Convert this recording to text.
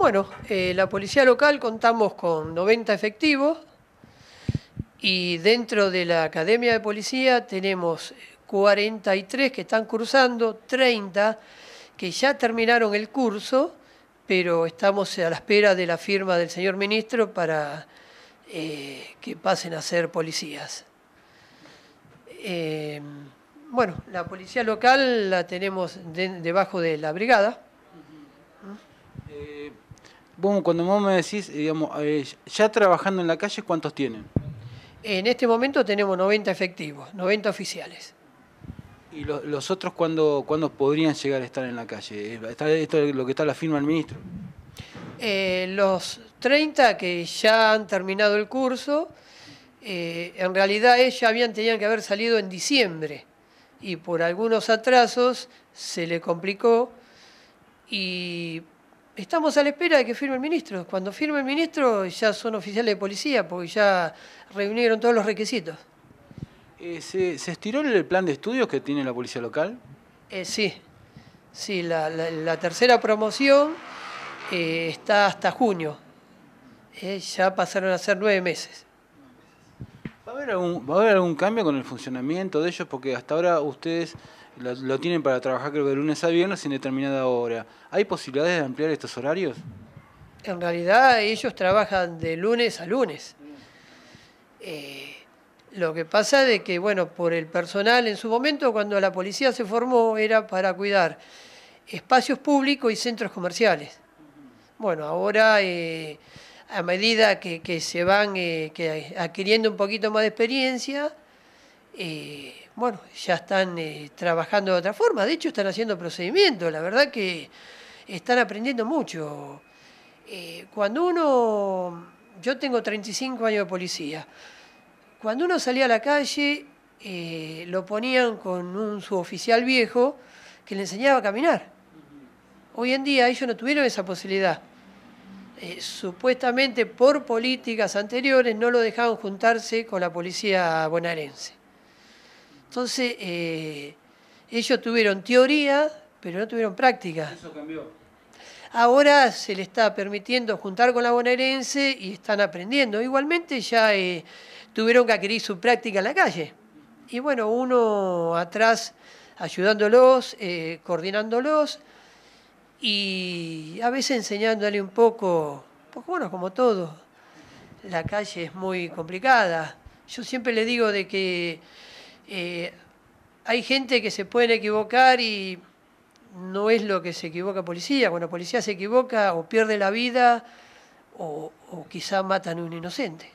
Bueno, eh, la policía local contamos con 90 efectivos y dentro de la Academia de Policía tenemos 43 que están cursando, 30 que ya terminaron el curso, pero estamos a la espera de la firma del señor ministro para eh, que pasen a ser policías. Eh, bueno, la policía local la tenemos debajo de la brigada Vos, cuando vos me decís, digamos, eh, ya trabajando en la calle, ¿cuántos tienen? En este momento tenemos 90 efectivos, 90 oficiales. ¿Y los, otros cuándo, cuándo, podrían llegar a estar en la calle? ¿Esto es lo que está la firma del ministro? Eh, los 30 que ya han terminado el curso, eh, en realidad ellos habían tenían que haber salido en diciembre y por algunos atrasos se le complicó y Estamos a la espera de que firme el ministro. Cuando firme el ministro ya son oficiales de policía porque ya reunieron todos los requisitos. Eh, ¿se, estiró el plan de estudios que tiene la policía local? Eh, sí, sí, la, tercera promoción eh, está hasta junio. ya pasaron a ser nueve meses. ¿Va a haber algún cambio con el funcionamiento de ellos? Porque hasta ahora ustedes lo, tienen para trabajar creo que de lunes a viernes en determinada hora. ¿Hay posibilidades de ampliar estos horarios? En realidad ellos trabajan de lunes a lunes. Eh, lo que pasa es que, bueno, por el personal en su momento, cuando la policía se formó, era para cuidar espacios públicos y centros comerciales. Bueno, ahora... Eh, a medida que, se van eh, adquiriendo un poquito más de experiencia, eh, bueno, ya están eh, trabajando de otra forma. De hecho, están haciendo procedimientos. La verdad que están aprendiendo mucho. cuando uno, yo tengo 35 años de policía, cuando uno salía a la calle, lo ponían con un suboficial viejo que le enseñaba a caminar. Hoy en día ellos no tuvieron esa posibilidad. Eh, supuestamente por políticas anteriores no lo dejaban juntarse con la policía bonaerense. Entonces, eh, ellos tuvieron teoría, pero no tuvieron práctica. Eso cambió. Ahora se le está permitiendo juntar con la bonaerense y están aprendiendo. Igualmente ya eh, tuvieron que adquirir su práctica en la calle. Y bueno, uno atrás ayudándolos, coordinándolos y a veces enseñándole un poco, pues bueno, como todo, la calle es muy complicada. Yo siempre le digo de que eh, hay gente que se puede equivocar y no es lo que se equivoca policía. Cuando policía se equivoca o pierde la vida o quizá matan a un inocente.